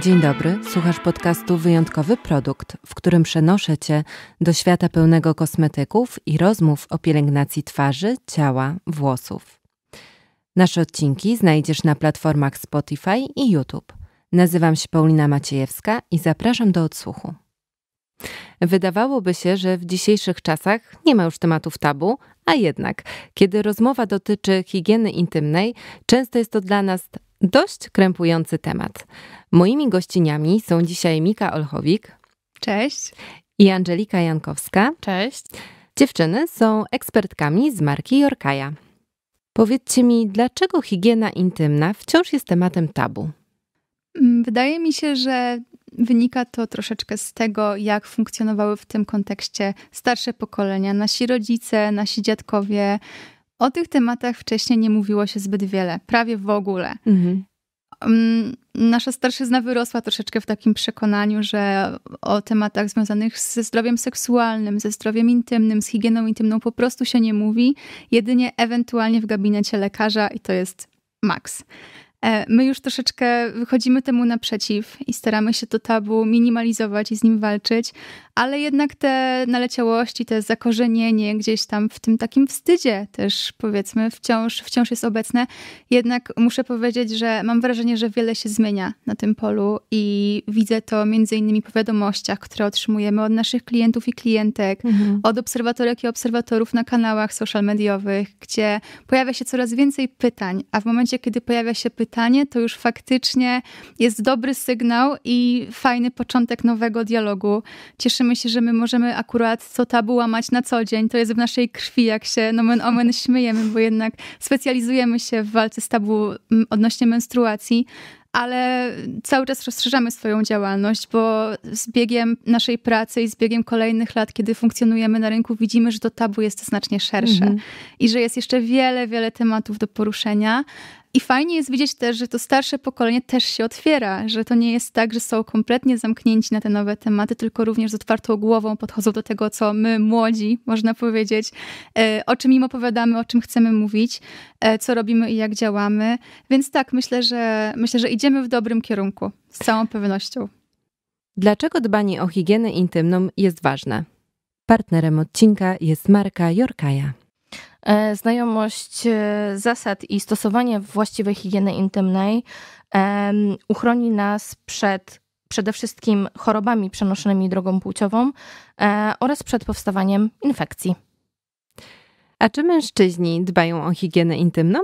Dzień dobry, słuchasz podcastu Wyjątkowy Produkt, w którym przenoszę Cię do świata pełnego kosmetyków i rozmów o pielęgnacji twarzy, ciała, włosów. Nasze odcinki znajdziesz na platformach Spotify i YouTube. Nazywam się Paulina Maciejewska i zapraszam do odsłuchu. Wydawałoby się, że w dzisiejszych czasach nie ma już tematów tabu, a jednak, kiedy rozmowa dotyczy higieny intymnej, często jest to dla nas dość krępujący temat. Moimi gościniami są dzisiaj Mika Olchowik. Cześć. I Angelika Jankowska. Cześć. Dziewczyny są ekspertkami z marki Jorkaja. Powiedzcie mi, dlaczego higiena intymna wciąż jest tematem tabu? Mm, wydaje mi się, że wynika to troszeczkę z tego, jak funkcjonowały w tym kontekście starsze pokolenia, nasi rodzice, nasi dziadkowie, o tych tematach wcześniej nie mówiło się zbyt wiele, prawie w ogóle. Mhm. Mm, nasza starszyzna wyrosła troszeczkę w takim przekonaniu, że o tematach związanych ze zdrowiem seksualnym, ze zdrowiem intymnym, z higieną intymną po prostu się nie mówi, jedynie ewentualnie w gabinecie lekarza i to jest maks. E, my już troszeczkę wychodzimy temu naprzeciw i staramy się to tabu minimalizować i z nim walczyć, ale jednak te naleciałości, te zakorzenienie gdzieś tam w tym takim wstydzie też powiedzmy wciąż, wciąż jest obecne. Jednak muszę powiedzieć, że mam wrażenie, że wiele się zmienia na tym polu i widzę to między innymi po wiadomościach, które otrzymujemy od naszych klientów i klientek, mhm. od obserwatorek i obserwatorów na kanałach social mediowych, gdzie pojawia się coraz więcej pytań, a w momencie, kiedy pojawia się pytanie, pytanie, to już faktycznie jest dobry sygnał i fajny początek nowego dialogu. Cieszymy się, że my możemy akurat co tabu łamać na co dzień. To jest w naszej krwi, jak się nomen omen śmiejemy, bo jednak specjalizujemy się w walce z tabu odnośnie menstruacji ale cały czas rozszerzamy swoją działalność, bo z biegiem naszej pracy i z biegiem kolejnych lat, kiedy funkcjonujemy na rynku, widzimy, że to tabu jest znacznie szersze mm -hmm. i że jest jeszcze wiele, wiele tematów do poruszenia, i fajnie jest widzieć też, że to starsze pokolenie też się otwiera, że to nie jest tak, że są kompletnie zamknięci na te nowe tematy, tylko również z otwartą głową podchodzą do tego, co my, młodzi, można powiedzieć, e, o czym im opowiadamy, o czym chcemy mówić, e, co robimy i jak działamy. Więc tak, myślę, że myślę, że idziemy w dobrym kierunku, z całą pewnością. Dlaczego dbanie o higienę intymną jest ważne? Partnerem odcinka jest marka Jorkaja. E, znajomość e, zasad i stosowanie właściwej higieny intymnej uchroni nas przed przede wszystkim chorobami przenoszonymi drogą płciową e, oraz przed powstawaniem infekcji. A czy mężczyźni dbają o higienę intymną?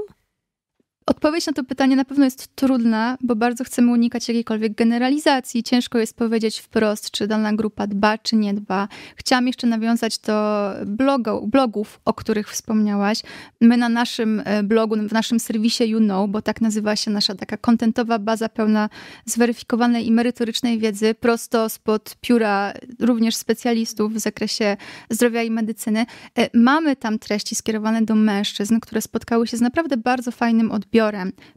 Odpowiedź na to pytanie na pewno jest trudna, bo bardzo chcemy unikać jakiejkolwiek generalizacji. Ciężko jest powiedzieć wprost, czy dana grupa dba, czy nie dba. Chciałam jeszcze nawiązać do blogów, o których wspomniałaś. My na naszym e, blogu, w naszym serwisie You Know, bo tak nazywa się nasza taka kontentowa baza pełna zweryfikowanej i merytorycznej wiedzy, prosto spod pióra również specjalistów w zakresie zdrowia i medycyny. E, mamy tam treści skierowane do mężczyzn, które spotkały się z naprawdę bardzo fajnym odbiorem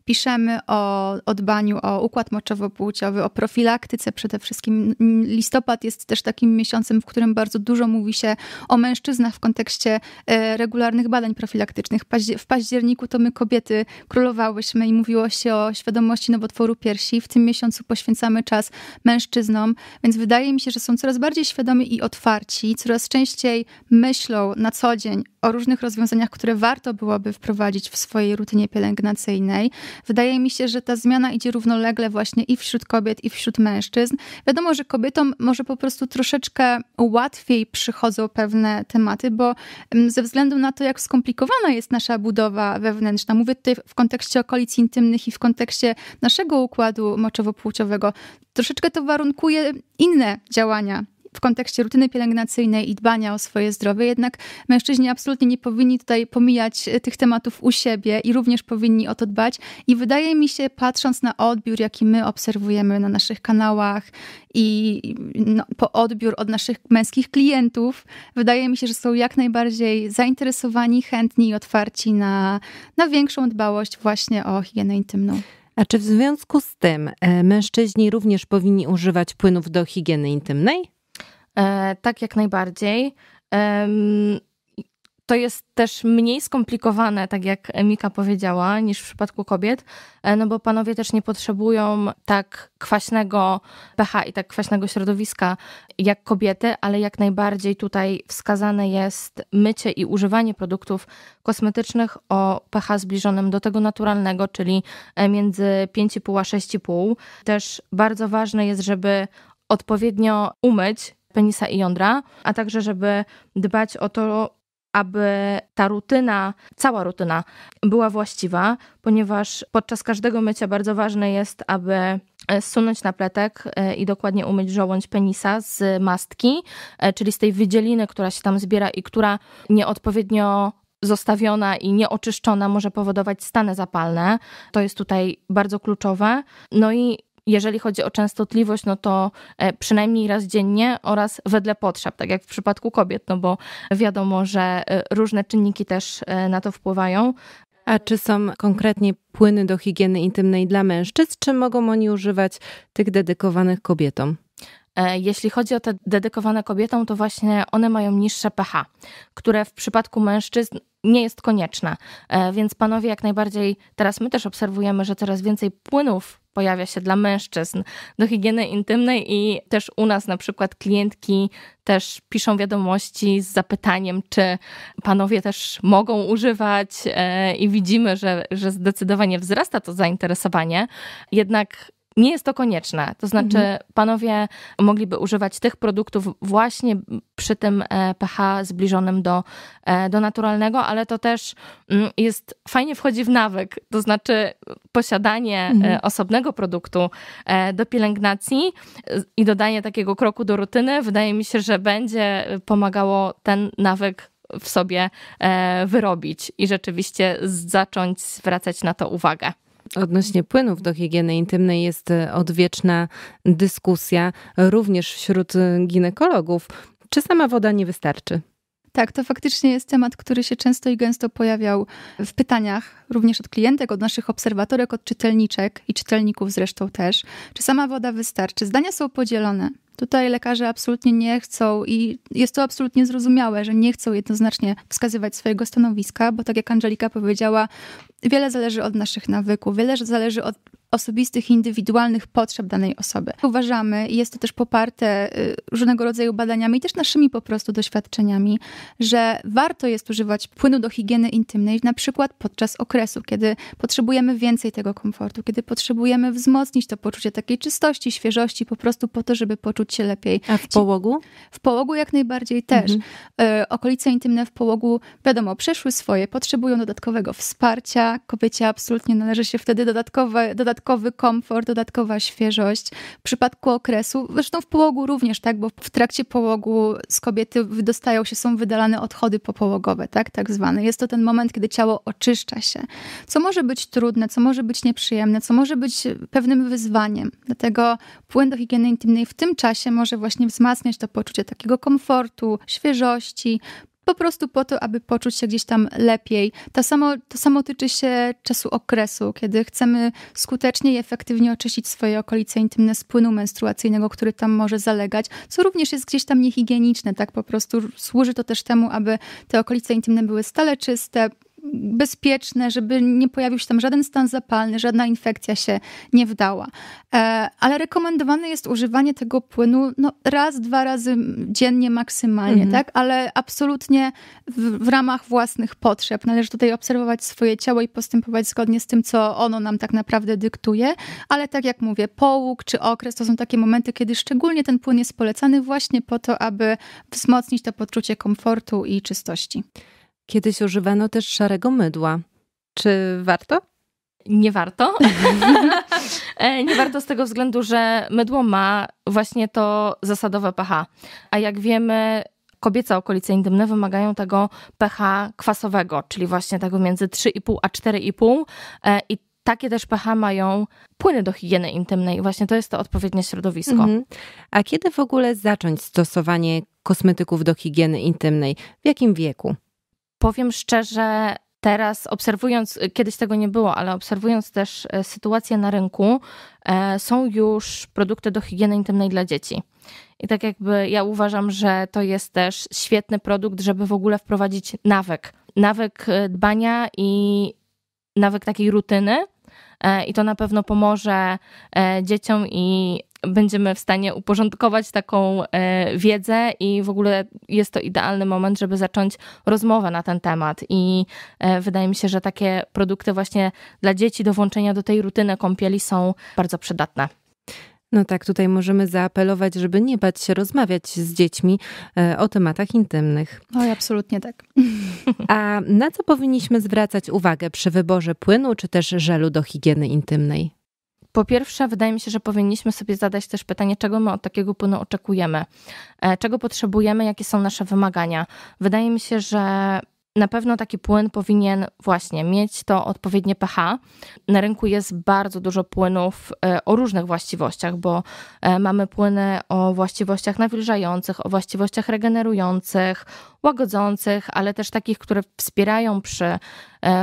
Piszemy o, o dbaniu o układ moczowo-płciowy, o profilaktyce przede wszystkim. Listopad jest też takim miesiącem, w którym bardzo dużo mówi się o mężczyznach w kontekście e, regularnych badań profilaktycznych. W październiku to my kobiety królowałyśmy i mówiło się o świadomości nowotworu piersi. W tym miesiącu poświęcamy czas mężczyznom, więc wydaje mi się, że są coraz bardziej świadomi i otwarci, coraz częściej myślą na co dzień o różnych rozwiązaniach, które warto byłoby wprowadzić w swojej rutynie pielęgnacji konwencyjnej. Wydaje mi się, że ta zmiana idzie równolegle właśnie i wśród kobiet, i wśród mężczyzn. Wiadomo, że kobietom może po prostu troszeczkę łatwiej przychodzą pewne tematy, bo mm, ze względu na to, jak skomplikowana jest nasza budowa wewnętrzna, mówię tutaj w kontekście okolic intymnych i w kontekście naszego układu moczowo-płciowego, troszeczkę to warunkuje inne działania w kontekście rutyny pielęgnacyjnej i dbania o swoje zdrowie, jednak mężczyźni absolutnie nie powinni tutaj pomijać e, tych tematów u siebie i również powinni o to dbać. I wydaje mi się, patrząc na odbiór, jaki my obserwujemy na naszych kanałach i no, po odbiór od naszych męskich klientów, wydaje mi się, że są jak najbardziej zainteresowani, chętni i otwarci na, na większą dbałość właśnie o higienę intymną. A czy w związku z tym e, mężczyźni również powinni używać płynów do higieny intymnej? E, tak jak najbardziej. To jest też mniej skomplikowane, tak jak Mika powiedziała, niż w przypadku kobiet, e, no bo panowie też nie potrzebują tak kwaśnego pH i tak kwaśnego środowiska jak kobiety, ale jak najbardziej tutaj wskazane jest mycie i używanie produktów kosmetycznych o pH zbliżonym do tego naturalnego, czyli e, między 5,5 a 6,5. Też bardzo ważne jest, żeby odpowiednio umyć penisa i jądra, a także żeby dbać o to, aby ta rutyna, cała rutyna była właściwa, ponieważ podczas każdego mycia bardzo ważne jest, aby e, zsunąć na pletek e, i dokładnie umyć żołądź penisa z mastki, e, czyli z tej wydzieliny, która się tam zbiera i która nieodpowiednio zostawiona i nieoczyszczona może powodować stany zapalne. To jest tutaj bardzo kluczowe. No i jeżeli chodzi o częstotliwość, no to e, przynajmniej raz dziennie oraz wedle potrzeb, tak jak w przypadku kobiet, no bo wiadomo, że e, różne czynniki też e, na to wpływają. A czy są konkretnie płyny do higieny intymnej dla mężczyzn, czy mogą oni używać tych dedykowanych kobietom? Jeśli chodzi o te dedykowane kobietom, to właśnie one mają niższe pH, które w przypadku mężczyzn nie jest konieczna. E, więc panowie, jak najbardziej teraz my też obserwujemy, że coraz więcej płynów pojawia się dla mężczyzn do higieny intymnej i też u nas na przykład klientki też piszą wiadomości z zapytaniem, czy panowie też mogą używać e, i widzimy, że, że zdecydowanie wzrasta to zainteresowanie. Jednak nie jest to konieczne. To znaczy, mhm. panowie mogliby używać tych produktów właśnie przy tym e, pH zbliżonym do, e, do naturalnego, ale to też mm, jest fajnie wchodzi w nawyk. To znaczy, posiadanie e, mhm. osobnego produktu do pielęgnacji i dodanie takiego kroku do rutyny, wydaje mi się, że będzie pomagało ten nawyk w sobie wyrobić i rzeczywiście zacząć zwracać na to uwagę. Odnośnie płynów do higieny intymnej jest e, odwieczna dyskusja, również wśród e, ginekologów. Czy sama woda nie wystarczy? Tak, to faktycznie jest temat, który się często i gęsto pojawiał w pytaniach również od klientek, od naszych obserwatorek, od czytelniczek i czytelników zresztą też. Czy sama woda wystarczy? Zdania są podzielone. Tutaj lekarze absolutnie nie chcą i jest to absolutnie zrozumiałe, że nie chcą jednoznacznie wskazywać swojego stanowiska, bo tak jak Angelika powiedziała, wiele zależy od naszych nawyków, wiele zależy od osobistych, indywidualnych potrzeb danej osoby. Uważamy, i jest to też poparte y, różnego rodzaju badaniami, też naszymi po prostu doświadczeniami, że warto jest używać płynu do higieny intymnej, na przykład podczas okresu, kiedy potrzebujemy więcej tego komfortu, kiedy potrzebujemy wzmocnić to poczucie takiej czystości, świeżości, po prostu po to, żeby poczuć się lepiej. A w połogu? W połogu jak najbardziej też. Mhm. Y, okolice intymne w połogu, wiadomo, przeszły swoje, potrzebują dodatkowego wsparcia. Kobiecie absolutnie należy się wtedy dodatkowe, dodatkowe dodatkowy komfort, dodatkowa świeżość. W przypadku okresu, zresztą w połogu również, tak, bo w trakcie połogu z kobiety wydostają się, są wydalane odchody popołogowe, tak, tak zwane. Jest to ten moment, kiedy ciało oczyszcza się, co może być trudne, co może być nieprzyjemne, co może być pewnym wyzwaniem. Dlatego płyn do higieny intymnej w tym czasie może właśnie wzmacniać to poczucie takiego komfortu, świeżości, po prostu po to, aby poczuć się gdzieś tam lepiej. To samo, to samo tyczy się czasu okresu, kiedy chcemy skutecznie i efektywnie oczyścić swoje okolice intymne z płynu menstruacyjnego, który tam może zalegać, co również jest gdzieś tam niehigieniczne, tak po prostu służy to też temu, aby te okolice intymne były stale czyste, bezpieczne, żeby nie pojawił się tam żaden stan zapalny, żadna infekcja się nie wdała. E, ale rekomendowane jest używanie tego płynu no, raz, dwa razy dziennie maksymalnie, mhm. tak? Ale absolutnie w, w, ramach własnych potrzeb. Należy tutaj obserwować swoje ciało i postępować zgodnie z tym, co ono nam tak naprawdę dyktuje. Ale tak jak mówię, połóg czy okres to są takie momenty, kiedy szczególnie ten płyn jest polecany właśnie po to, aby wzmocnić to poczucie komfortu i czystości. Kiedyś używano też szarego mydła. Czy warto? Nie warto. E, nie warto z tego względu, że mydło ma właśnie to zasadowe pH. A jak wiemy, kobiece okolice indymne wymagają tego pH kwasowego, czyli właśnie tego między 3,5 a 4,5 e, i takie też pH mają płyny do higieny intymnej. Właśnie to jest to odpowiednie środowisko. Mhm. A kiedy w ogóle zacząć stosowanie kosmetyków do higieny intymnej? W jakim wieku? Powiem szczerze, teraz obserwując, kiedyś tego nie było, ale obserwując też e, sytuację na rynku, e, są już produkty do higieny intymnej dla dzieci. I tak jakby ja uważam, że to jest też świetny produkt, żeby w ogóle wprowadzić nawyk. Nawyk e, dbania i nawyk takiej rutyny. I to na pewno pomoże dzieciom i będziemy w stanie uporządkować taką e, wiedzę i w ogóle jest to idealny moment, żeby zacząć rozmowę na ten temat. I e, wydaje mi się, że takie produkty właśnie dla dzieci do włączenia do tej rutyny kąpieli są bardzo przydatne. No tak, tutaj możemy zaapelować, żeby nie bać się rozmawiać z dziećmi e, o tematach intymnych. Oj, absolutnie tak. A na co powinniśmy zwracać uwagę przy wyborze płynu czy też żelu do higieny intymnej? Po pierwsze, wydaje mi się, że powinniśmy sobie zadać też pytanie, czego my od takiego płynu oczekujemy, e, czego potrzebujemy, jakie są nasze wymagania. Wydaje mi się, że na pewno taki płyn powinien właśnie mieć to odpowiednie pH. Na rynku jest bardzo dużo płynów e, o różnych właściwościach, bo e, mamy płyny o właściwościach nawilżających, o właściwościach regenerujących, łagodzących, ale też takich, które wspierają przy e,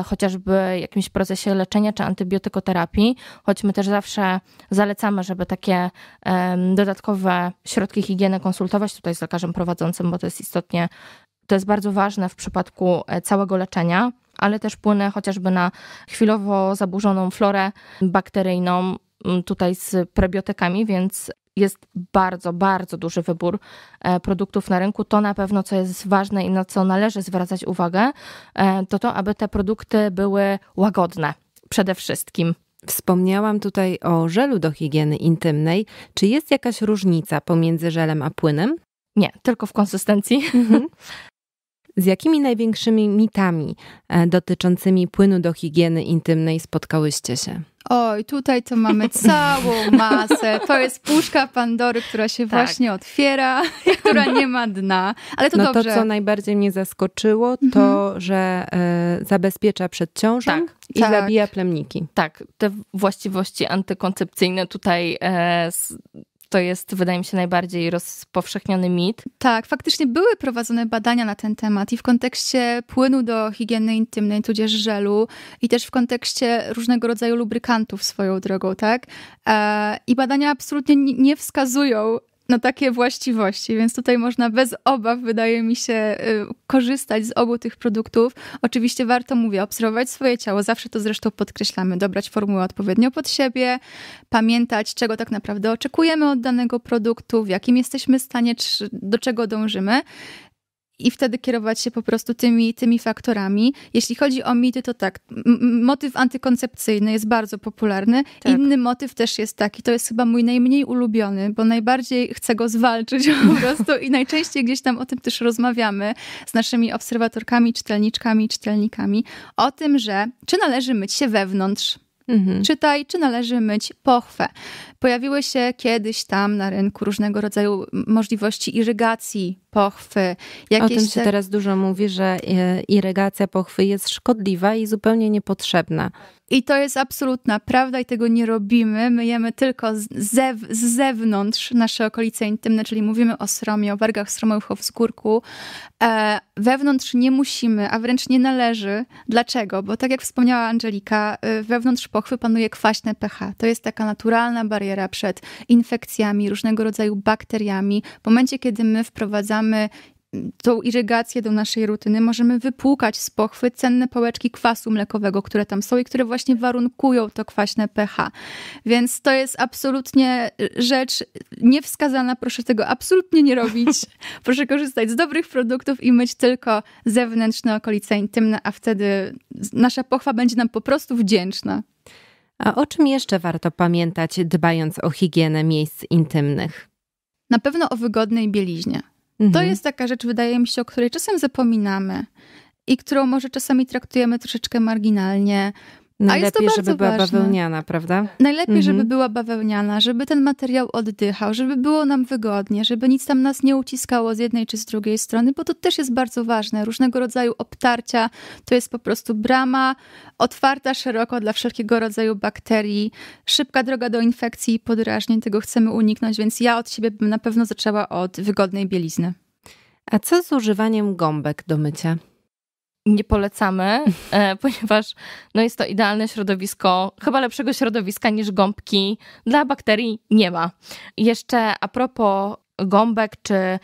chociażby jakimś procesie leczenia czy antybiotykoterapii, choć my też zawsze zalecamy, żeby takie dodatkowe środki higieny konsultować tutaj z lekarzem prowadzącym, bo to jest istotnie to jest bardzo ważne w przypadku e, całego leczenia, ale też płynę chociażby na chwilowo zaburzoną florę bakteryjną, mm, tutaj z prebiotykami, więc jest bardzo, bardzo duży wybór e, produktów na rynku. To na pewno, co jest ważne i na co należy zwracać uwagę, e, to to, aby te produkty były łagodne przede wszystkim. Wspomniałam tutaj o żelu do higieny intymnej. Czy jest jakaś różnica pomiędzy żelem a płynem? Nie, tylko w konsystencji. Mm -hmm. Z jakimi największymi mitami e, dotyczącymi płynu do higieny intymnej spotkałyście się? Oj, tutaj to mamy całą masę. To jest puszka Pandory, która się tak. właśnie otwiera, która nie ma dna. Ale to no dobrze. To, co najbardziej mnie zaskoczyło, to, mhm. że e, zabezpiecza przed ciążą tak, i tak. zabija plemniki. Tak, te właściwości antykoncepcyjne tutaj e, to jest, wydaje mi się, najbardziej rozpowszechniony mit. Tak, faktycznie były prowadzone badania na ten temat i w kontekście płynu do higieny intymnej, tudzież żelu i też w kontekście różnego rodzaju lubrykantów swoją drogą, tak? E, I badania absolutnie nie wskazują no, takie właściwości, więc tutaj można bez obaw, wydaje mi się, y, korzystać z obu tych produktów. Oczywiście warto, mówię, obserwować swoje ciało, zawsze to zresztą podkreślamy, dobrać formułę odpowiednio pod siebie, pamiętać, czego tak naprawdę oczekujemy od danego produktu, w jakim jesteśmy stanie, do czego dążymy i wtedy kierować się po prostu tymi, tymi faktorami. Jeśli chodzi o mity, to tak, motyw antykoncepcyjny jest bardzo popularny. Tak. Inny motyw też jest taki, to jest chyba mój najmniej ulubiony, bo najbardziej chcę go zwalczyć po prostu i najczęściej gdzieś tam o tym też rozmawiamy z naszymi obserwatorkami, czytelniczkami, czytelnikami, o tym, że czy należy myć się wewnątrz, Mhm. Czytaj, czy należy myć pochwę. Pojawiły się kiedyś tam na rynku różnego rodzaju możliwości irygacji pochwy. Jakieś o tym się te... teraz dużo mówi, że e, irygacja pochwy jest szkodliwa i zupełnie niepotrzebna. I to jest absolutna prawda i tego nie robimy. My jemy tylko z, zew- z zewnątrz nasze okolice intymne, czyli mówimy o sromie, o wargach sromowych, o wzgórku. E, wewnątrz nie musimy, a wręcz nie należy. Dlaczego? Bo tak jak wspomniała Angelika, e, wewnątrz pochwy panuje kwaśne pH. To jest taka naturalna bariera przed infekcjami, różnego rodzaju bakteriami. W momencie, kiedy my wprowadzamy tą irygację do naszej rutyny możemy wypłukać z pochwy cenne pałeczki kwasu mlekowego, które tam są i które właśnie warunkują to kwaśne pH. Więc to jest absolutnie y, rzecz niewskazana. Proszę tego absolutnie nie robić. Proszę korzystać z dobrych produktów i myć tylko zewnętrzne okolice intymne, a wtedy nasza pochwa będzie nam po prostu wdzięczna. A o czym jeszcze warto pamiętać, dbając o higienę miejsc intymnych? Na pewno o wygodnej bieliźnie. Mhm. To jest taka rzecz, wydaje mi się, o której czasem zapominamy i którą może czasami traktujemy troszeczkę marginalnie Najlepiej, żeby była ważne. bawełniana, prawda? Najlepiej, mhm. żeby była bawełniana, żeby ten materiał oddychał, żeby było nam wygodnie, żeby nic tam nas nie uciskało z jednej czy z drugiej strony, bo to też jest bardzo ważne. Różnego rodzaju obtarcia to jest po prostu brama otwarta szeroko dla wszelkiego rodzaju bakterii, szybka droga do infekcji i podrażnień, tego chcemy uniknąć, więc ja od siebie bym na pewno zaczęła od wygodnej bielizny. A co z używaniem gąbek do mycia? nie polecamy, e, ponieważ no jest to idealne środowisko, chyba lepszego środowiska niż gąbki dla bakterii nie ma. Jeszcze a propos gąbek, czy e,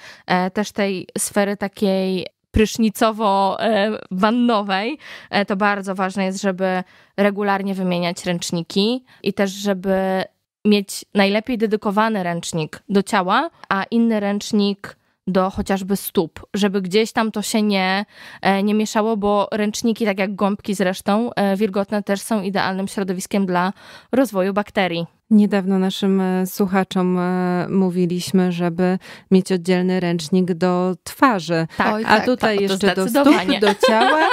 też tej sfery takiej prysznicowo-wannowej, e, to bardzo ważne jest, żeby regularnie wymieniać ręczniki i też, żeby mieć najlepiej dedykowany ręcznik do ciała, a inny ręcznik do chociażby stóp, żeby gdzieś tam to się nie, e, nie mieszało, bo ręczniki, tak jak gąbki zresztą, e, wilgotne też są idealnym środowiskiem dla rozwoju bakterii. Niedawno naszym e, słuchaczom mówiliśmy, żeby mieć oddzielny ręcznik do twarzy, tak, a tak, tutaj tak, jeszcze do stóp, do ciała.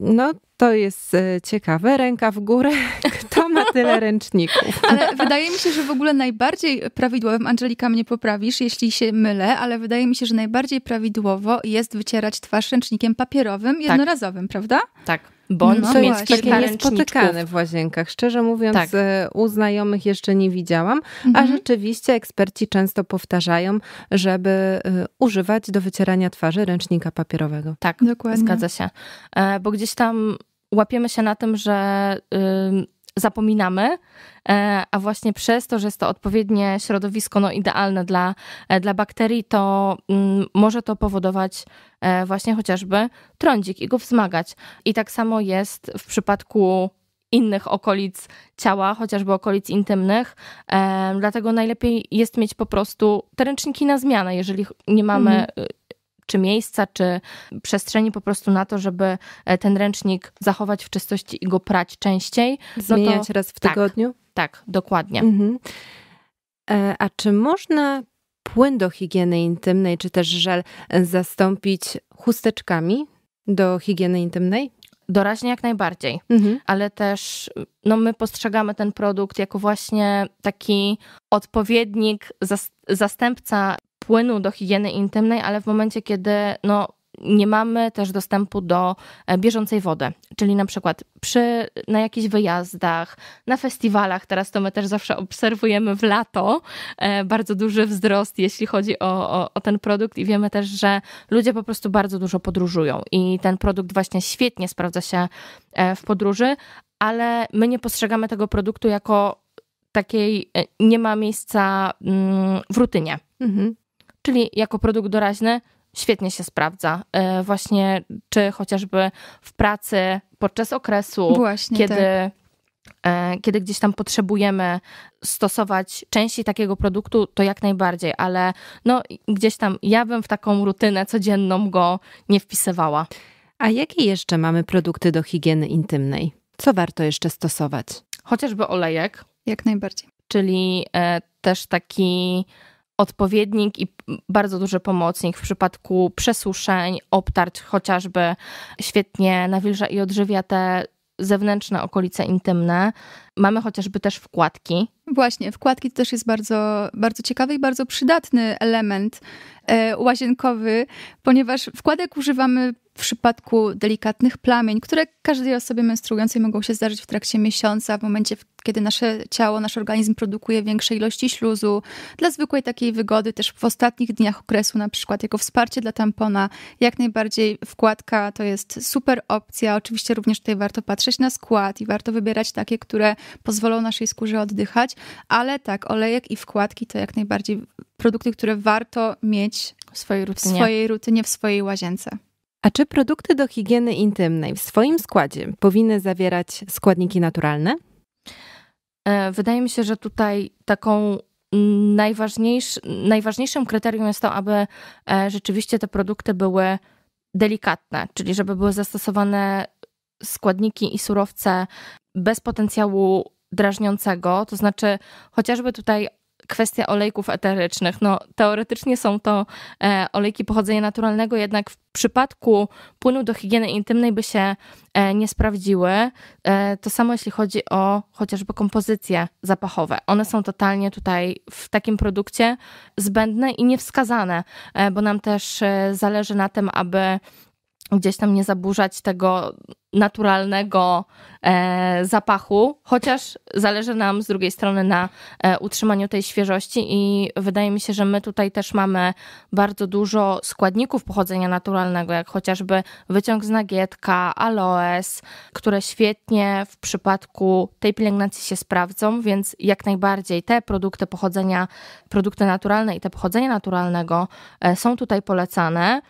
No to jest e, ciekawe. Ręka w górę. Kto ma tyle ręczników? Ale wydaje mi się, że w ogóle najbardziej prawidłowym, Angelika mnie poprawisz, jeśli się mylę, ale wydaje mi się, że najbardziej prawidłowo jest wycierać twarz ręcznikiem papierowym, tak. jednorazowym, tak. prawda? Tak bądź no, mieć właśnie, kilka niespotykane w łazienkach. Szczerze mówiąc, tak. E, u znajomych jeszcze nie widziałam, mhm. a rzeczywiście eksperci często powtarzają, żeby e, używać do wycierania twarzy ręcznika papierowego. Tak, dokładnie. Zgadza się. E, bo gdzieś tam łapiemy się na tym, że zapominamy, e, a właśnie przez to, że jest to odpowiednie środowisko no, idealne dla, e, dla bakterii, to mm, może to powodować e, właśnie chociażby trądzik i go wzmagać. I tak samo jest w przypadku innych okolic ciała, chociażby okolic intymnych. Dlatego najlepiej jest mieć po prostu te ręczniki na zmianę, jeżeli nie mamy. Mhm y, czy miejsca, czy przestrzeni po prostu na to, żeby e, ten ręcznik zachować w czystości i go prać częściej. Zmieniać no to, raz w tak, tygodniu? Tak, tak dokładnie. Mhm. E, a czy można płyn do higieny intymnej, czy też żel e, zastąpić chusteczkami do higieny intymnej? Doraźnie jak najbardziej, mhm. ale też no, my postrzegamy ten produkt jako właśnie taki odpowiednik, zastępca płynu do higieny intymnej, ale w momencie, kiedy no, nie mamy też dostępu do e, bieżącej wody, czyli na przykład przy, na jakichś wyjazdach, na festiwalach, teraz to my też zawsze obserwujemy w lato e, bardzo duży wzrost, jeśli chodzi o, o, o ten produkt i wiemy też, że ludzie po prostu bardzo dużo podróżują i ten produkt właśnie świetnie sprawdza się e, w podróży, ale my nie postrzegamy tego produktu jako takiej, nie ma miejsca mm, w rutynie. Mhm czyli jako produkt doraźny świetnie się sprawdza. E, właśnie czy chociażby w pracy, podczas okresu, Właśnie, kiedy. Tak e, kiedy gdzieś tam potrzebujemy stosować części takiego produktu, to jak najbardziej, ale no, gdzieś tam ja bym w taką rutynę codzienną go nie wpisywała. A jakie jeszcze mamy produkty do higieny intymnej? Co warto jeszcze stosować? Chociażby olejek. Jak najbardziej. Czyli e, też taki odpowiednik i bardzo duży pomocnik w przypadku przesuszeń, obtarć chociażby świetnie nawilża i odżywia te zewnętrzne okolice intymne. Mamy chociażby też wkładki. Właśnie, wkładki to też jest bardzo, bardzo ciekawy i bardzo przydatny element e, łazienkowy, ponieważ wkładek używamy w przypadku delikatnych plamień, które każdej osobie menstruującej mogą się zdarzyć w trakcie miesiąca, w momencie, kiedy nasze ciało, nasz organizm produkuje większe ilości śluzu, dla zwykłej takiej wygody, też w ostatnich dniach okresu, na przykład jako wsparcie dla tampona, jak najbardziej wkładka to jest super opcja. Oczywiście również tutaj warto patrzeć na skład i warto wybierać takie, które pozwolą naszej skórze oddychać, ale tak, olejek i wkładki to jak najbardziej produkty, które warto mieć w swojej rutynie, w swojej, rutynie, w swojej łazience. A czy produkty do higieny intymnej w swoim składzie powinny zawierać składniki naturalne? E, wydaje mi się, że tutaj taką najważniejszym kryterium jest to, aby e, rzeczywiście te produkty były delikatne, czyli żeby były zastosowane składniki i surowce bez potencjału drażniącego, to znaczy chociażby tutaj kwestia olejków eterycznych. No, teoretycznie są to e, olejki pochodzenia naturalnego, jednak w przypadku płynu do higieny intymnej by się e, nie sprawdziły. E, to samo jeśli chodzi o chociażby kompozycje zapachowe. One są totalnie tutaj w takim produkcie zbędne i niewskazane, bo nam też zależy na tym, aby gdzieś tam nie zaburzać tego naturalnego E, zapachu, chociaż zależy nam z drugiej strony na e, utrzymaniu tej świeżości i wydaje mi się, że my tutaj też mamy bardzo dużo składników pochodzenia naturalnego, jak chociażby wyciąg z nagietka, aloes, które świetnie w przypadku tej pielęgnacji się sprawdzą, więc jak najbardziej te produkty pochodzenia, produkty naturalne i te pochodzenia naturalnego e, są tutaj polecane.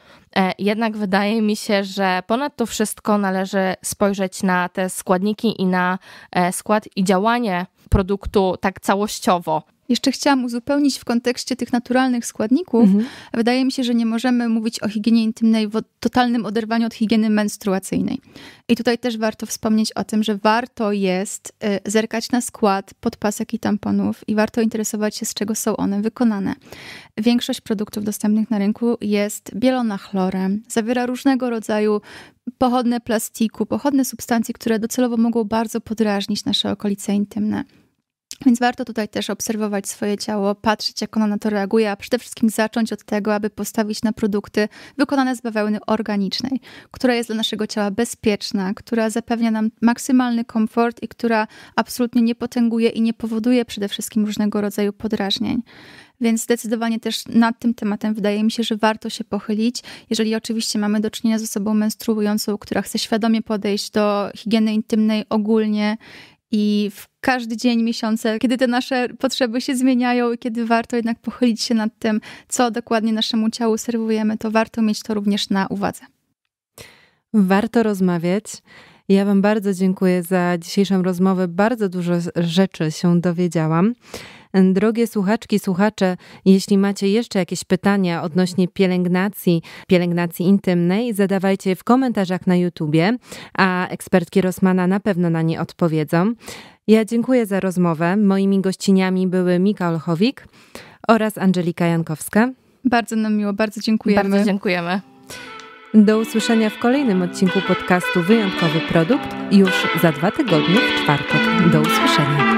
Jednak wydaje mi się, że ponad to wszystko należy spojrzeć na te składniki składniki i na e, skład i działanie produktu tak całościowo. Jeszcze chciałam uzupełnić w kontekście tych naturalnych składników. Mhm. Wydaje mi się, że nie możemy mówić o higienie intymnej w totalnym oderwaniu od higieny menstruacyjnej. I tutaj też warto wspomnieć o tym, że warto jest y, zerkać na skład podpasek i tamponów i warto interesować się, z czego są one wykonane. Większość produktów dostępnych na rynku jest bielona chlorem, zawiera różnego rodzaju pochodne plastiku, pochodne substancje, które docelowo mogą bardzo podrażnić nasze okolice intymne. Więc warto tutaj też obserwować swoje ciało, patrzeć, jak ono na to reaguje, a przede wszystkim zacząć od tego, aby postawić na produkty wykonane z bawełny organicznej, która jest dla naszego ciała bezpieczna, która zapewnia nam maksymalny komfort i która absolutnie nie potęguje i nie powoduje przede wszystkim różnego rodzaju podrażnień. Więc zdecydowanie też nad tym tematem wydaje mi się, że warto się pochylić, jeżeli oczywiście mamy do czynienia z osobą menstruującą, która chce świadomie podejść do higieny intymnej ogólnie i w każdy dzień, miesiące, kiedy te nasze potrzeby się zmieniają i kiedy warto jednak pochylić się nad tym, co dokładnie naszemu ciału serwujemy, to warto mieć to również na uwadze. Warto rozmawiać. Ja Wam bardzo dziękuję za dzisiejszą rozmowę. Bardzo dużo rzeczy się dowiedziałam. Drogie słuchaczki, słuchacze, jeśli macie jeszcze jakieś pytania odnośnie pielęgnacji, pielęgnacji intymnej, zadawajcie je w komentarzach na YouTubie, a ekspertki Rosmana na pewno na nie odpowiedzą. Ja dziękuję za rozmowę. Moimi gościniami były Mika Olchowik oraz Angelika Jankowska. Bardzo nam miło, bardzo dziękujemy. Bardzo dziękujemy. Do usłyszenia w kolejnym odcinku podcastu Wyjątkowy Produkt już za dwa tygodnie w czwartek. Do usłyszenia.